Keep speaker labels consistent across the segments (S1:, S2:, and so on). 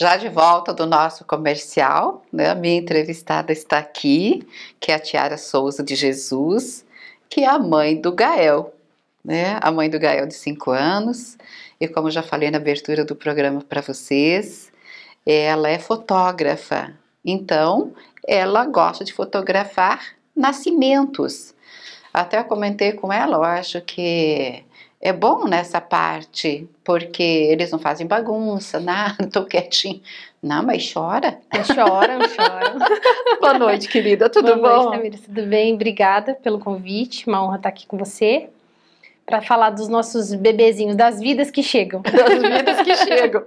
S1: Já de volta do nosso comercial, né? a minha entrevistada está aqui, que é a Tiara Souza de Jesus, que é a mãe do Gael, né? a mãe do Gael de 5 anos, e como já falei na abertura do programa para vocês, ela é fotógrafa, então ela gosta de fotografar nascimentos. Até comentei com ela, eu acho que é bom nessa parte, porque eles não fazem bagunça, nada, tô quietinho. Não, mas chora. Choram, choram. Boa noite, querida, tudo Boa bom? Boa noite, Tamires,
S2: tudo bem? Obrigada pelo convite, uma honra estar aqui com você para falar dos nossos bebezinhos, das vidas que chegam. Das vidas que chegam.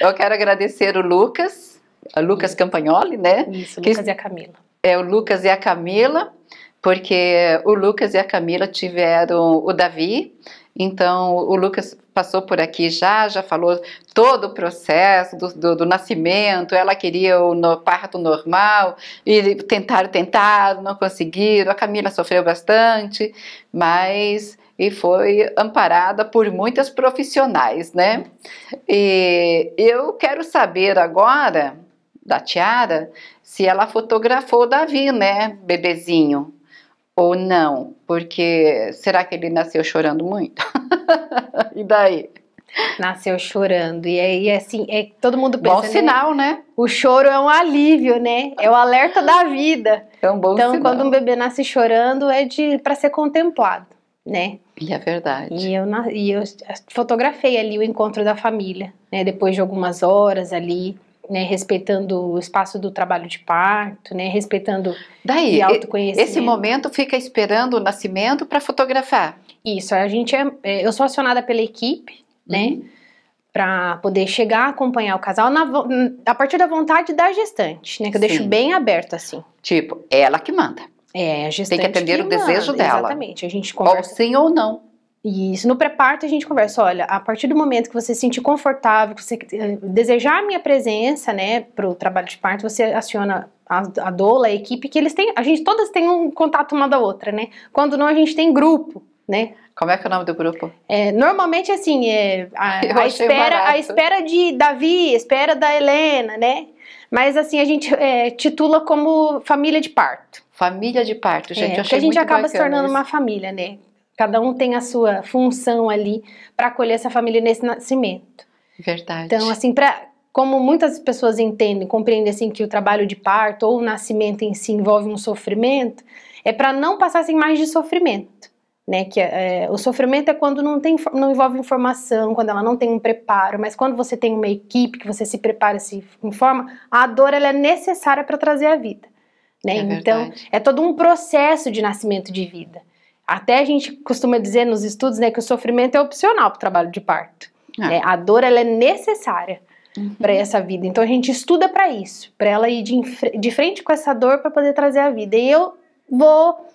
S2: Eu quero agradecer
S1: o Lucas, o Lucas Isso. Campagnoli, né? Isso, o que Lucas e a Camila. É, o Lucas e a Camila, porque o Lucas e a Camila tiveram o Davi, então, o Lucas passou por aqui já, já falou todo o processo do, do, do nascimento, ela queria o no, parto normal, e tentaram, tentaram, não conseguiram, a Camila sofreu bastante, mas e foi amparada por muitas profissionais, né? E eu quero saber agora da Tiara se ela fotografou o Davi, né, bebezinho? ou não? Porque será que ele nasceu chorando muito?
S2: e daí? Nasceu chorando. E aí, assim, é, todo mundo pensa. Bom né? sinal, né? né? O choro é um alívio, né? É o alerta da vida. É um bom então, sinal. quando um bebê nasce chorando, é de para ser contemplado, né? E é verdade. E eu, e eu fotografei ali o encontro da família, né? Depois de algumas horas ali né, respeitando o espaço do trabalho de parto, né, respeitando Daí, e autoconhecimento. Esse momento fica esperando o nascimento para fotografar. Isso, a gente é, é, eu sou acionada pela equipe, né, uhum. para poder chegar acompanhar o casal na, a partir da vontade da gestante, né, que eu Sim. deixo bem aberto assim.
S1: Tipo, ela que manda.
S2: É, a gestante tem que atender que o manda, desejo dela. Exatamente, a gente conversa. Ou sim ou não. E isso no pré-parto a gente conversa, olha, a partir do momento que você se sentir confortável, que você eh, desejar a minha presença, né, para o trabalho de parto, você aciona a, a doula, a equipe, que eles têm, a gente todas tem um contato uma da outra, né? Quando não, a gente tem grupo, né? Como é que é o nome do grupo? É, normalmente, assim, é, a, a espera, a espera de Davi, espera da Helena, né? Mas, assim, a gente é, titula como família de parto. Família de parto, gente. É, eu achei porque a gente acaba se tornando isso. uma família, né? Cada um tem a sua função ali para acolher essa família nesse nascimento. Verdade. Então, assim, para como muitas pessoas entendem, compreendem assim que o trabalho de parto ou o nascimento em si envolve um sofrimento, é para não passassem mais de sofrimento, né? Que é, o sofrimento é quando não tem, não envolve informação, quando ela não tem um preparo, mas quando você tem uma equipe que você se prepara, se informa, a dor ela é necessária para trazer a vida, né? É então verdade. é todo um processo de nascimento de vida. Até a gente costuma dizer nos estudos né, que o sofrimento é opcional para o trabalho de parto. Né? A dor ela é necessária uhum. para essa vida. Então a gente estuda para isso, para ela ir de, de, frente com essa dor para poder trazer a vida. E eu vou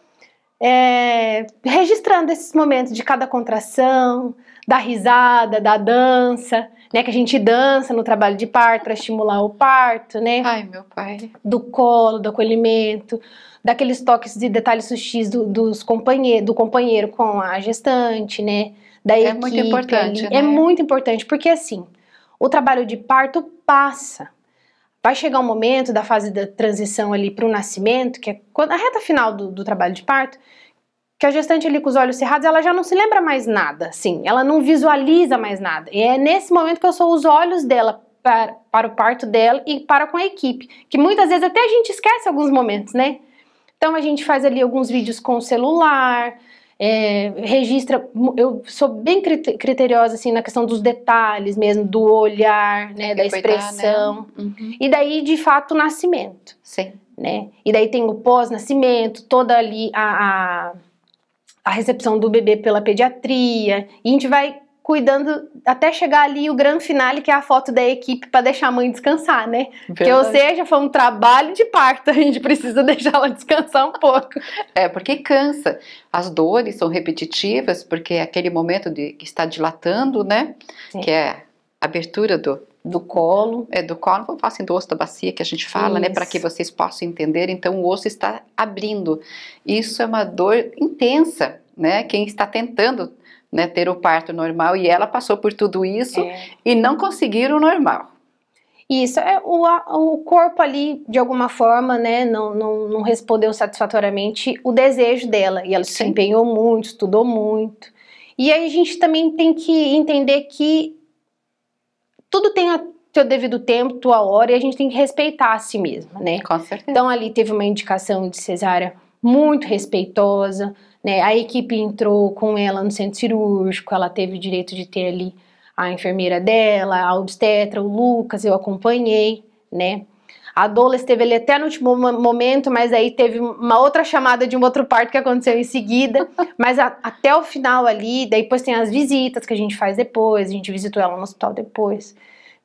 S2: é, registrando esses momentos de cada contração, da risada, da dança, né? Que a gente dança no trabalho de parto para estimular o parto, né? Ai, meu pai. Do colo, do acolhimento, daqueles toques de detalhes sutis do, dos companheiro, do companheiro com a gestante, né? Da é equipe, muito importante. É né? É muito importante, porque assim, o trabalho de parto passa. Vai chegar um momento da fase da transição ali para o nascimento, que é quando, a reta final do, do trabalho de parto, que a gestante ali com os olhos cerrados, ela já não se lembra mais nada, sim, ela não visualiza mais nada. E é nesse momento que eu sou os olhos dela para, para o parto dela e para com a equipe, que muitas vezes até a gente esquece alguns momentos, né? Então a gente faz ali alguns vídeos com o celular, é, registra. Eu sou bem criteriosa assim na questão dos detalhes mesmo, do olhar, né, da expressão. Cuidar, né? uhum. E daí de fato o nascimento. Sim. Né? E daí tem o pós-nascimento, toda ali a, a a recepção do bebê pela pediatria, e a gente vai cuidando até chegar ali o grande final que é a foto da equipe para deixar a mãe descansar, né? Que ou seja, foi um trabalho de parto, a gente precisa deixar ela descansar um
S1: pouco. É, porque cansa. As dores são repetitivas, porque é aquele momento de que está dilatando, né? Sim. Que é a abertura do, do colo, é do colo, vamos falar assim, do osso da bacia que a gente fala, né, Isso. né, para que vocês possam entender. Então, o osso está abrindo. Isso é uma dor intensa, né? Quem está tentando né, ter o
S2: parto normal e ela passou por tudo isso é. e não conseguiram o normal. Isso, é, o, o corpo ali, de alguma forma, né, não, não, não respondeu satisfatoriamente o desejo dela. E ela Sim. se empenhou muito, estudou muito. E aí a gente também tem que entender que tudo tem a teu devido tempo, tua hora, e a gente tem que respeitar a si mesma, né? Com certeza. Então ali teve uma indicação de cesárea muito respeitosa, né? A equipe entrou com ela no centro cirúrgico, ela teve o direito de ter ali a enfermeira dela, a obstetra, o Lucas, eu acompanhei, né? A Douglas esteve ali até no último momento, mas aí teve uma outra chamada de um outro parto que aconteceu em seguida. mas a, até o final ali, depois tem as visitas que a gente faz depois, a gente visitou ela no hospital depois.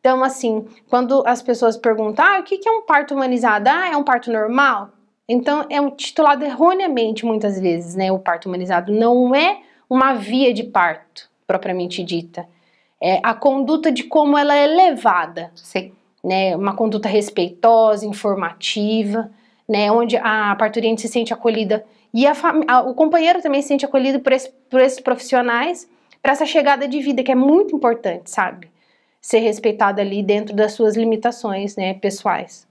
S2: Então, assim, quando as pessoas perguntam, ah, o que é um parto humanizado? Ah, é um parto normal? Então, é um titulado erroneamente muitas vezes, né? O parto humanizado não é uma via de parto, propriamente dita. É a conduta de como ela é levada. Sim né, uma conduta respeitosa, informativa, né, onde a parturiente se sente acolhida e a a, o companheiro também se sente acolhido por, esse, por esses profissionais para essa chegada de vida que é muito importante, sabe? Ser respeitada ali dentro das suas limitações, né, pessoais.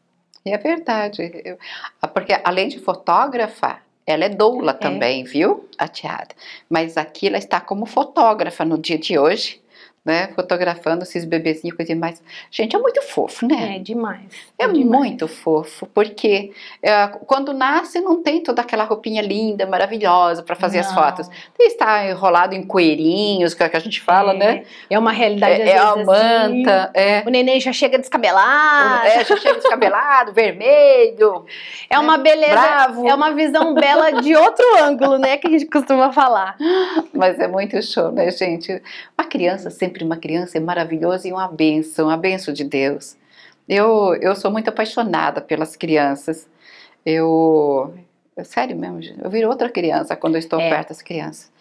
S2: É verdade, Eu, ah, porque além de fotógrafa,
S1: ela é doula é. também, viu? A Tiada? Mas aqui ela está como fotógrafa no dia de hoje, né? Fotografando esses bebezinhos, coisa demais. Gente, é muito fofo, né? É demais. É, é demais. muito fofo, porque é, quando nasce não tem toda aquela roupinha linda, maravilhosa para fazer não. as fotos. Tem estar enrolado em coeirinhos, que,
S2: é que a gente fala, é. né? É uma realidade. É, é a manta. Assim, é. o neném já chega descabelado. É, já chega descabelado, vermelho. É uma né? beleza. Bravo. É uma visão
S1: bela de outro ângulo, né? Que a gente costuma falar. Mas é muito show, né, gente? Uma criança sempre sempre uma criança é maravilhosa e uma bênção, uma bênção de Deus. Eu, eu sou muito apaixonada pelas crianças. Eu, eu sério mesmo, eu viro outra criança quando eu estou é. perto das crianças.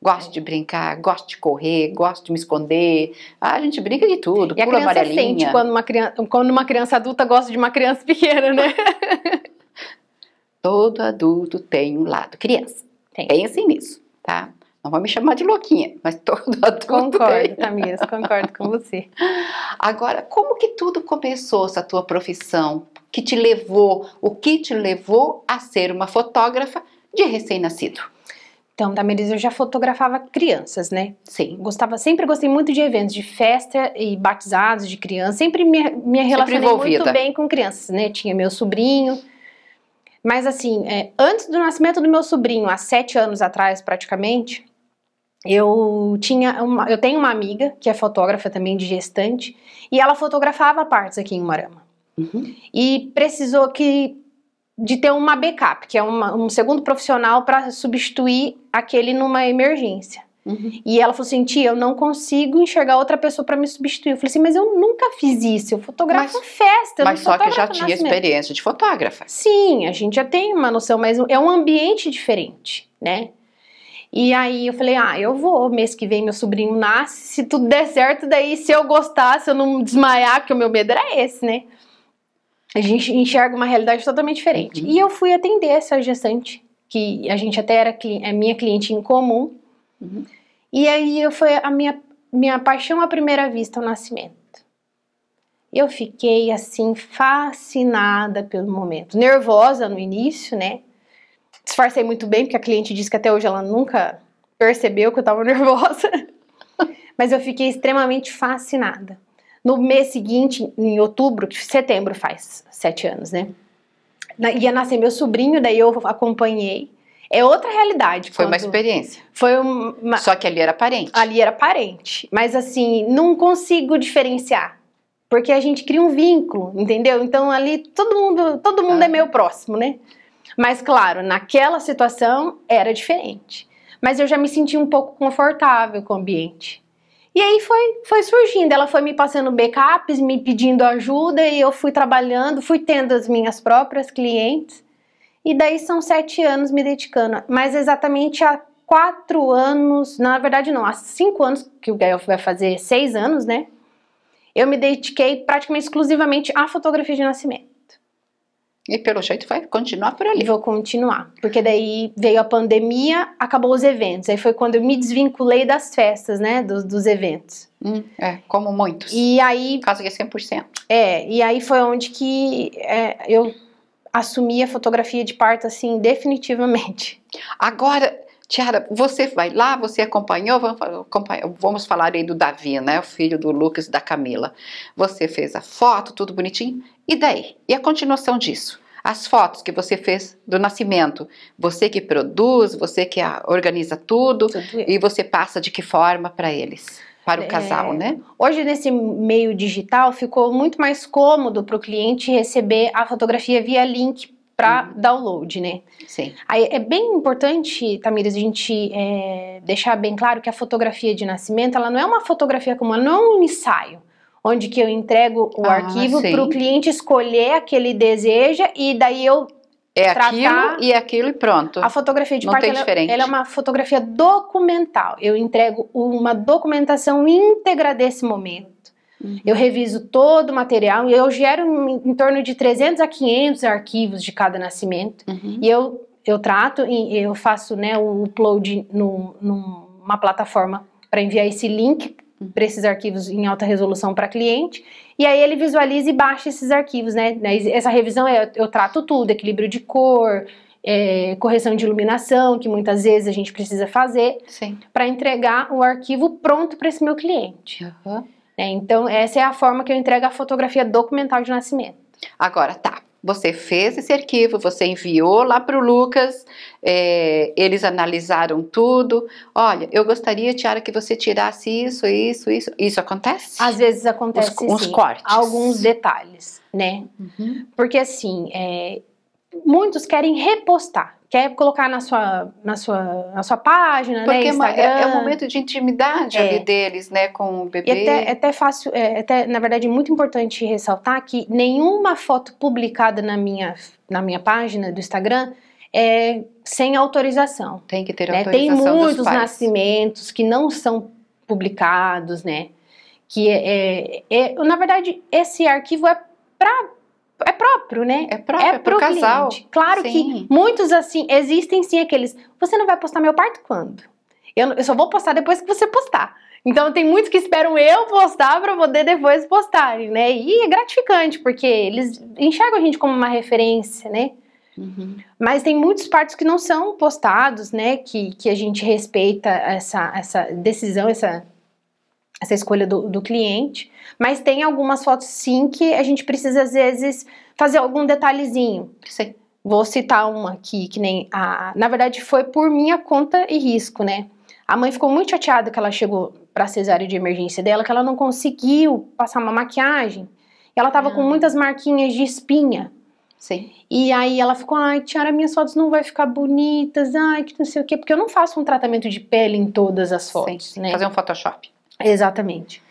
S1: Gosto de é. brincar, gosto de correr, gosto de me esconder. Ah, a gente brinca de tudo, e pula a criança sente quando
S2: uma criança, quando uma criança adulta gosta de uma criança pequena, né?
S1: Todo adulto tem um lado criança. Tem. Pensem nisso, tá? Não vai me chamar de louquinha, mas todo adulto. Concordo,
S2: Tamias, concordo com você.
S1: Agora, como que tudo começou essa tua profissão? Que te levou, o que te levou a ser uma fotógrafa
S2: de recém-nascido? Então, Tamiris, eu já fotografava crianças, né? Sim. Gostava, sempre gostei muito de eventos, de festa e batizados de criança. Sempre me, me relacionei sempre muito bem com crianças, né? Tinha meu sobrinho. Mas assim, é, antes do nascimento do meu sobrinho, há sete anos atrás praticamente, eu tinha uma, eu tenho uma amiga que é fotógrafa também de gestante e ela fotografava partes aqui em Morama uhum. e precisou que de ter uma backup que é uma, um segundo profissional para substituir aquele numa emergência uhum. E ela falou assim, tia, eu não consigo enxergar outra pessoa para me substituir. Eu falei assim, mas eu nunca fiz isso, eu fotografo mas, festa. Eu mas só que já tinha experiência de fotógrafa. Sim, a gente já tem uma noção, mas é um ambiente diferente, né? E aí eu falei, ah, eu vou, mês que vem meu sobrinho nasce, se tudo der certo, daí se eu gostar, se eu não desmaiar, que o meu medo era esse, né? A gente enxerga uma realidade totalmente diferente. Uhum. E eu fui atender essa gestante, que a gente até era é minha cliente em comum. Uhum. E aí foi a minha, minha paixão à primeira vista, o nascimento. Eu fiquei assim fascinada pelo momento, nervosa no início, né? Disfarcei muito bem, porque a cliente disse que até hoje ela nunca percebeu que eu tava nervosa. Mas eu fiquei extremamente fascinada. No mês seguinte, em outubro, que setembro faz sete anos, né? Ia nascer meu sobrinho, daí eu acompanhei. É outra realidade. Foi uma experiência. Foi uma. Só que ali era parente. Ali era parente. Mas assim, não consigo diferenciar. Porque a gente cria um vínculo, entendeu? Então ali todo mundo, todo mundo ah. é meu próximo, né? Mas claro, naquela situação era diferente. Mas eu já me senti um pouco confortável com o ambiente. E aí foi, foi surgindo, ela foi me passando backups, me pedindo ajuda e eu fui trabalhando, fui tendo as minhas próprias clientes. E daí são sete anos me dedicando, mas exatamente há quatro anos, na verdade não, há cinco anos, que o Gael vai fazer seis anos, né? Eu me dediquei praticamente exclusivamente à fotografia de nascimento. E pelo jeito vai continuar por ali. Vou continuar. Porque daí veio a pandemia, acabou os eventos. Aí foi quando eu me desvinculei das festas, né? Dos, dos eventos. Hum, é, como muitos. E aí. Caso que é 100%. É, e aí foi onde que é, eu assumi a fotografia de parto, assim, definitivamente. Agora, Tiara, você vai lá, você acompanhou,
S1: vamos falar aí do Davi, né, o filho do Lucas e da Camila. Você fez a foto, tudo bonitinho, e daí? E a continuação disso? As fotos que você fez do nascimento, você que produz, você que organiza tudo, tudo e você passa de que forma para
S2: eles? para o é, casal, é, né? Hoje, nesse meio digital, ficou muito mais cômodo para o cliente receber a fotografia via link para uhum. download, né? Sim. Aí é bem importante, Tamires, a gente é, deixar bem claro que a fotografia de nascimento, ela não é uma fotografia como não é um ensaio, onde que eu entrego o ah, arquivo para o cliente escolher aquele deseja e daí eu é aquilo e aquilo e pronto. A fotografia de Não parto, tem diferente. Ela, ela é uma fotografia documental. Eu entrego uma documentação íntegra desse momento. Uhum. Eu reviso todo o material e eu gero em, em, torno de 300 a 500 arquivos de cada nascimento. Uhum. E eu, eu trato e eu faço né, o upload no, numa plataforma para enviar esse link uhum. para esses arquivos em alta resolução para cliente, e aí ele visualiza e baixa esses arquivos, né? Essa revisão é, eu trato tudo, equilíbrio de cor, é, correção de iluminação, que muitas vezes a gente precisa fazer, para entregar o arquivo pronto para esse meu cliente. Uhum. Né? Então, essa é a forma que eu entrego a fotografia documental de nascimento. Agora, tá. Você fez esse arquivo, você enviou lá para o Lucas,
S1: é, eles analisaram tudo. Olha, eu gostaria, Tiara, que você tirasse
S2: isso, isso, isso. Isso acontece? Às vezes acontece. Os, uns, cortes. Alguns detalhes, né? Uhum. Porque assim, é, muitos querem repostar, quer colocar na sua, na sua, na sua página, Porque né, Porque É, é, é um momento de intimidade é. ali deles, né, com o bebê. E até, é até fácil, é, é, até, na verdade, é muito importante ressaltar que nenhuma foto publicada na minha, na minha página do Instagram é sem autorização. Tem que ter autorização né? Tem muitos nascimentos que não são publicados, né, que é, é, na verdade, esse arquivo é para é próprio, né? É próprio, é, é pro, pro casal. Cliente. Claro sim. que muitos assim, existem sim aqueles, você não vai postar meu parto quando? Eu, eu só vou postar depois que você postar. Então tem muitos que esperam eu postar para poder depois postarem, né? E é gratificante, porque eles enxergam a gente como uma referência, né? Uhum. Mas tem muitos partos que não são postados, né? Que, que a gente respeita essa, essa decisão, essa essa escolha do, do cliente, mas tem algumas fotos sim que a gente precisa às vezes fazer algum detalhezinho. Vou citar uma aqui, que nem a. Na verdade, foi por minha conta e risco, né? A mãe ficou muito chateada que ela chegou para cesárea de emergência dela, que ela não conseguiu passar uma maquiagem. E ela tava com ah. muitas marquinhas de espinha. Sim. E aí ela ficou, ai, Tiara, minhas fotos não vai ficar bonitas, ai, que não sei o quê, porque eu não faço um tratamento de pele em todas as fotos, Sim. né? Fazer um Photoshop. Exatamente.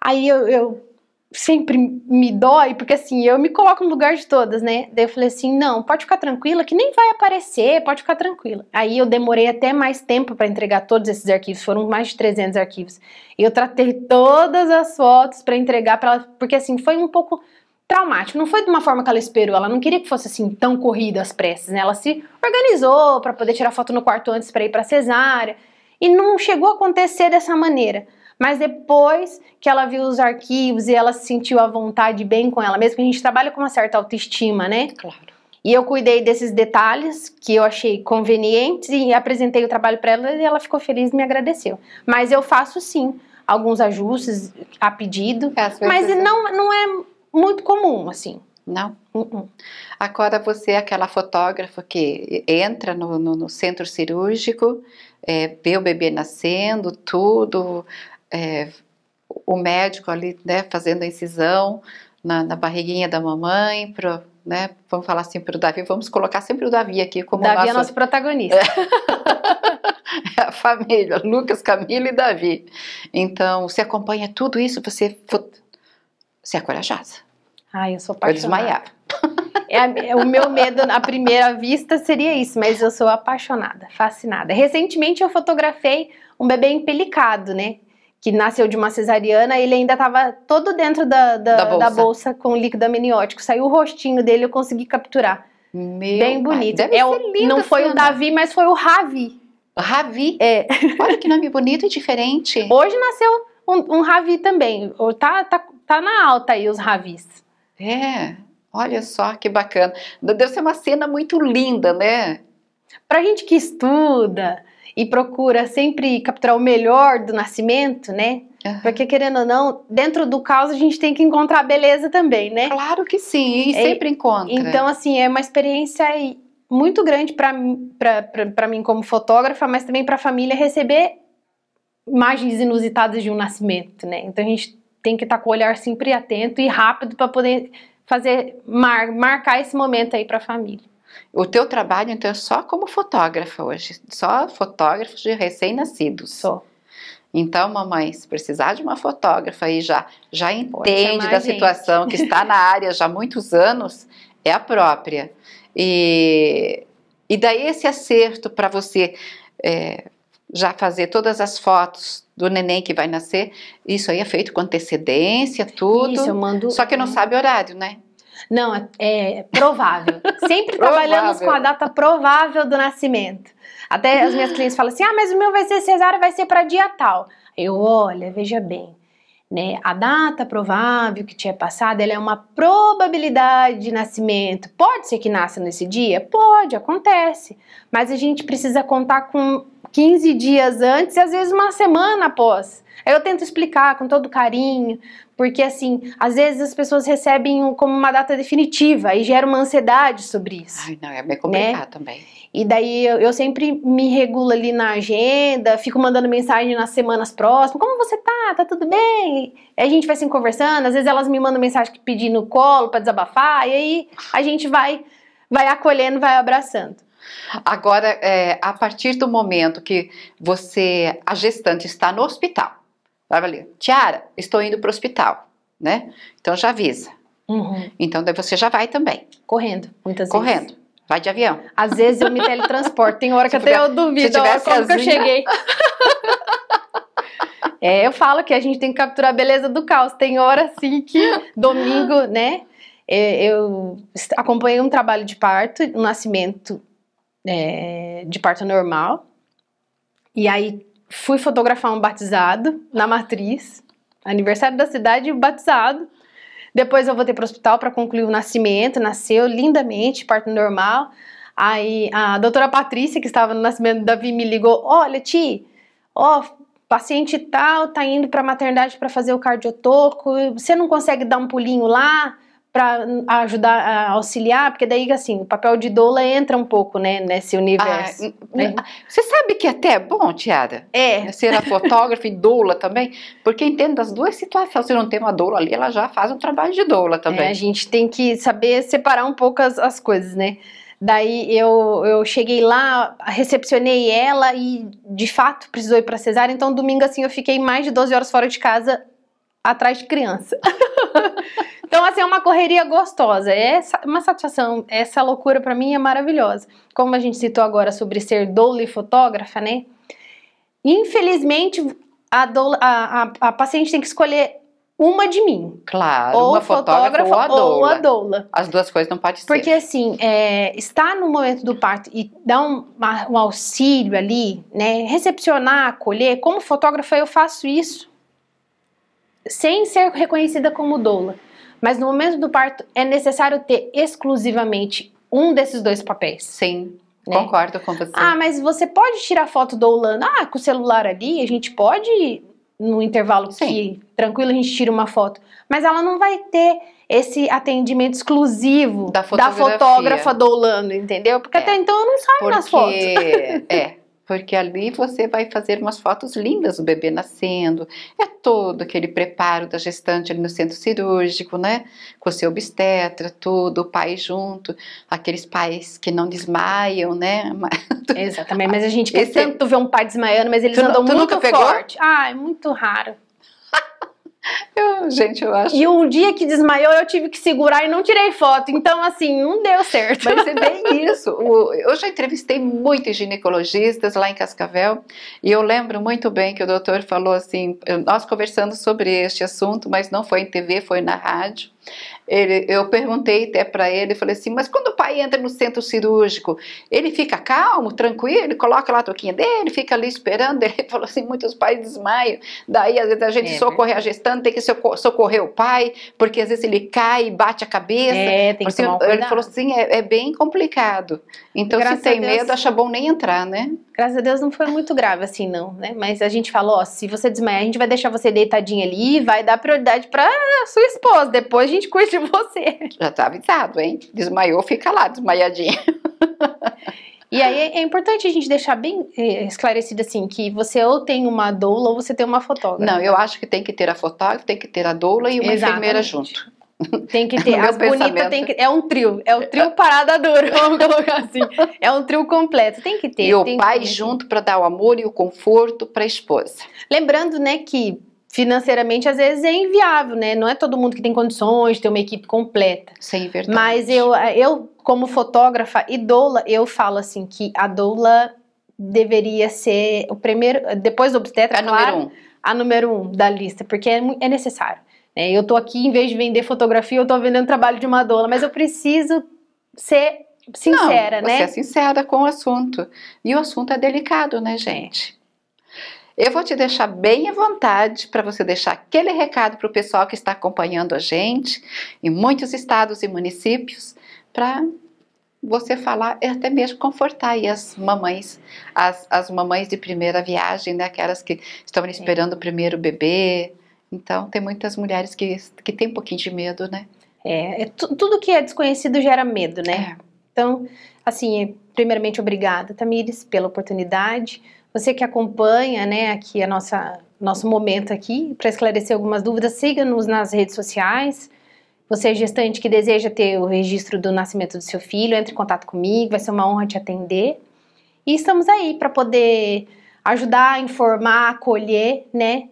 S2: Aí eu, eu sempre me dói, porque assim, eu me coloco no lugar de todas, né? Daí eu falei assim: não, pode ficar tranquila, que nem vai aparecer, pode ficar tranquila. Aí eu demorei até mais tempo para entregar todos esses arquivos, foram mais de 300 arquivos. Eu tratei todas as fotos para entregar para ela, porque assim, foi um pouco traumático. Não foi de uma forma que ela esperou, ela não queria que fosse assim tão corrida as pressas, né? Ela se organizou para poder tirar foto no quarto antes para ir para cesárea, e não chegou a acontecer dessa maneira. Mas depois que ela viu os arquivos e ela se sentiu à vontade bem com ela mesma, a gente trabalha com uma certa autoestima, né? Claro. E eu cuidei desses detalhes que eu achei convenientes e apresentei o trabalho para ela e ela ficou feliz e me agradeceu. Mas eu faço sim alguns ajustes a pedido, é, mas não, não é muito comum
S1: assim. Não? Uh -uh. Agora você é aquela fotógrafa que entra no, no, no centro cirúrgico, é, vê o bebê nascendo, tudo, é, o médico ali, né, fazendo a incisão na, na barriguinha da mamãe, pro, né, vamos falar assim para o Davi, vamos colocar sempre o Davi aqui como Davi nosso... é nosso
S2: protagonista.
S1: é a família, Lucas, Camila e Davi. Então, você acompanha tudo isso, você, você é corajosa. Ai, eu sou
S2: apaixonada. Eu desmaiava. É, é, o meu medo na primeira vista seria isso, mas eu sou apaixonada, fascinada. Recentemente eu fotografei um bebê empelicado, né? que nasceu de uma cesariana, ele ainda estava todo dentro da, da, da, bolsa. da, bolsa. com líquido amniótico. Saiu o rostinho dele, eu consegui capturar. Meu Bem bonito. Pai, é, não foi o assim, Davi, mas foi o Ravi. Ravi? É. Olha que nome bonito e diferente. Hoje nasceu um, um Ravi também. Tá, tá, tá na alta aí os Ravis. É,
S1: olha só que bacana. Deve ser uma cena muito linda, né? Pra
S2: gente que estuda, e procura sempre capturar o melhor do nascimento, né? Uhum. Porque, querendo ou não, dentro do caos a gente tem que encontrar a beleza também, né? Claro que sim, e é, sempre encontra. Então, assim, é uma experiência muito grande para mim como fotógrafa, mas também para a família receber imagens inusitadas de um nascimento, né? Então a gente tem que estar tá com o olhar sempre atento e rápido para poder fazer mar, marcar esse momento aí para a família.
S1: O teu trabalho, então, é só como fotógrafa hoje, só fotógrafos de recém-nascidos. Só. Então, mamãe, se precisar de uma fotógrafa aí já, já entende da gente. situação, que está na área já há muitos anos, é a própria. E, e daí esse acerto para você é, já fazer todas as fotos do neném que vai nascer, isso aí é feito com antecedência, tudo. Isso, eu mando. Só que não sabe
S2: horário, né? Não, é, é provável. Sempre provável. trabalhamos com a data provável do nascimento. Até as minhas clientes falam assim: ah, mas o meu vai ser cesárea, vai ser para dia tal. Eu, olha, veja bem. Né? A data provável que tinha passado, ela é uma probabilidade de nascimento. Pode ser que nasça nesse dia? Pode, acontece. Mas a gente precisa contar com 15 dias antes e às vezes uma semana após. Aí eu tento explicar com todo carinho, porque assim, às vezes as pessoas recebem como uma data definitiva e gera uma ansiedade sobre isso. Ai, não, é bem complicado né? também. E daí eu, eu, sempre me regulo ali na agenda, fico mandando mensagem nas semanas próximas, como você tá? Tá tudo bem? E a gente vai se assim, conversando, às vezes elas me mandam mensagem pedindo colo para desabafar, e aí a gente vai vai acolhendo, vai abraçando. Agora,
S1: é, a partir do momento que você, a gestante está no hospital, vai ali, Tiara, estou indo para o hospital, né? Então já avisa. Uhum. Então daí você já vai também. Correndo, muitas vezes. Correndo. Vai de avião. Às vezes eu me teletransporto,
S2: tem hora que até eu duvido, ó, como que eu cheguei. é, eu falo que a gente tem que capturar a beleza do caos. Tem hora assim que domingo, né? É, eu acompanhei um trabalho de parto, um nascimento é, de parto normal. E aí fui fotografar um batizado na matriz, aniversário da cidade batizado. Depois eu voltei para o hospital para concluir o nascimento, nasceu lindamente, parto normal. Aí a doutora Patrícia, que estava no nascimento do Davi, me ligou: Olha, Ti, ó, paciente tal tá indo para maternidade para fazer o cardiotoco, você não consegue dar um pulinho lá? para ajudar a auxiliar, porque daí assim, o papel de doula entra um pouco, né, nesse universo. Ah, né? Você sabe que até é bom, Tiara? É. Né, ser a fotógrafa e doula também, porque entendo das duas situações, se não tem uma doula ali, ela já faz um trabalho de doula é, também. É, a gente tem que saber separar um pouco as, as coisas, né? Daí eu, eu cheguei lá, recepcionei ela e de fato precisou ir para cesárea. Então domingo assim eu fiquei mais de 12 horas fora de casa atrás de criança. Então, assim, é uma correria gostosa. É uma satisfação. Essa loucura para mim é maravilhosa. Como a gente citou agora sobre ser doula e fotógrafa, né? Infelizmente, a, doula, a, a, a paciente tem que escolher uma de mim.
S1: Claro, ou uma fotógrafa, fotógrafa ou, a ou, a
S2: doula. As duas coisas não podem ser. Porque assim, é, estar no momento do parto e dar um, um, auxílio ali, né, recepcionar, acolher, como fotógrafa eu faço isso sem ser reconhecida como doula. Mas no momento do parto é necessário ter exclusivamente um desses dois papéis. Sim. Né? Concordo com você. Ah, mas você pode tirar foto do Olano? Ah, com o celular ali, a gente pode, no intervalo Sim. que tranquilo, a gente tira uma foto. Mas ela não vai ter esse atendimento exclusivo da, da fotógrafa do Olano, entendeu? Porque é. até então eu não saio Porque... nas fotos.
S1: É porque ali você vai fazer umas fotos lindas do bebê nascendo, é todo aquele preparo da gestante ali no centro cirúrgico, né? Com o seu obstetra, tudo, o pai junto, aqueles pais que não desmaiam, né?
S2: Exatamente, mas a gente quer Esse... tanto ver um pai desmaiando, mas eles tu, andam tu muito nunca pegou? forte. Ah, é muito raro. Eu, gente, eu acho. E um dia que desmaiou, eu tive que segurar e não tirei foto. Então, assim, não deu certo. Mas é bem isso. eu já entrevistei muitos
S1: ginecologistas lá em Cascavel. E eu lembro muito bem que o doutor falou assim: nós conversamos sobre este assunto, mas não foi em TV, foi na rádio. Ele, eu perguntei até para ele, falei assim, mas quando o pai entra no centro cirúrgico, ele fica calmo, tranquilo, ele coloca lá a toquinha dele, fica ali esperando, ele falou assim, muitos pais desmaiam, daí às vezes a gente é, né? socorre a gestante, tem que socorrer o pai, porque às vezes ele cai, e bate a cabeça, é, tem que assim, tomar um ele falou
S2: assim, é, é bem complicado, então Graças se tem Deus, medo, acha bom nem entrar, né? Graças a Deus não foi muito grave assim não, né, mas a gente falou, ó, se você desmaiar, a gente vai deixar você deitadinha ali, vai dar prioridade para sua esposa, depois gente cuida de você. Já tá avisado, hein? Desmaiou, fica lá, desmaiadinha. E aí é importante a gente deixar bem eh, esclarecido assim que você ou tem uma doula ou você tem uma fotógrafa. Não,
S1: eu acho que tem que ter a fotógrafa, tem que ter a
S2: doula e uma Exatamente. enfermeira junto. Tem que ter, A bonita tem que. É um trio, é o um trio é. parada duro, vamos colocar assim. É um trio completo, tem que ter. E o pai junto para dar o amor e o conforto para a esposa. Lembrando, né, que financeiramente às vezes é inviável, né? Não é todo mundo que tem condições de ter uma equipe completa. Sim, verdade. Mas eu, eu como fotógrafa e doula, eu falo assim que a doula deveria ser o primeiro, depois do obstetra, a claro, número um. a número um da lista, porque é, é necessário. Né? Eu tô aqui, em vez de vender fotografia, eu tô vendendo trabalho de uma doula, mas eu preciso ser sincera, Não, né? Você é sincera com o assunto.
S1: E o assunto é delicado, né, gente? Eu vou te deixar bem à vontade para você deixar aquele recado para o pessoal que está acompanhando a gente em muitos estados e municípios para você falar e até mesmo confortar aí as mamães, as, as mamães de primeira viagem, né? aquelas que estão esperando é. o primeiro
S2: bebê. Então, tem muitas mulheres que, que têm um pouquinho de medo, né? É, é tudo que é desconhecido gera medo, né? É. Então, assim, primeiramente, obrigada, Tamires, pela oportunidade você que acompanha, né, aqui a nossa nosso momento aqui para esclarecer algumas dúvidas, siga-nos nas redes sociais. Você é gestante que deseja ter o registro do nascimento do seu filho, entre em contato comigo, vai ser uma honra te atender. E estamos aí para poder ajudar, informar, acolher, né?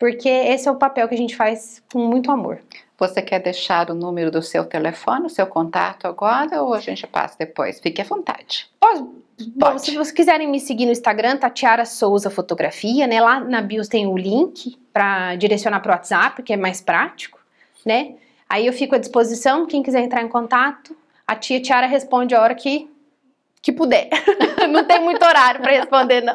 S2: Porque esse é o papel que a gente faz com muito amor. Você quer deixar o número do seu telefone, o seu contato agora ou a gente passa depois? Fique à vontade. Bom, se vocês quiserem me seguir no Instagram, Tatiara Souza Fotografia, né? Lá na bio tem o um link para direcionar para o WhatsApp, que é mais prático, né? Aí eu fico à disposição, quem quiser entrar em contato, a tia Tiara responde a hora que que puder. não tem muito horário para responder não.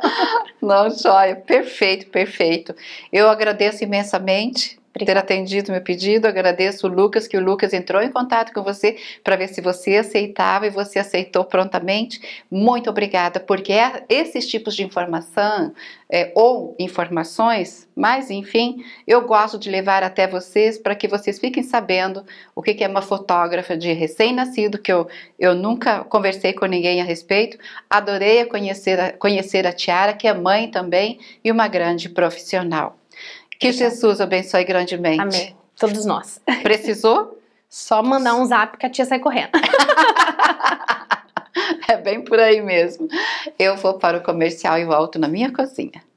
S2: Não, joia, perfeito,
S1: perfeito. Eu agradeço imensamente Obrigada. ter atendido meu pedido. Agradeço o Lucas, que o Lucas entrou em contato com você para ver se você aceitava e você aceitou prontamente. Muito obrigada, porque é, esses tipos de informação é, ou informações, mas enfim, eu gosto de levar até vocês para que vocês fiquem sabendo o que, que é uma fotógrafa de recém-nascido, que eu, eu nunca conversei com ninguém a respeito. Adorei conhecer, a conhecer a Tiara, que é mãe também e uma grande profissional. Que Jesus abençoe grandemente. Amém. Todos nós. Precisou? Só mandar um zap que a tia sai correndo. é bem por aí mesmo. Eu vou para o comercial e volto na minha cozinha.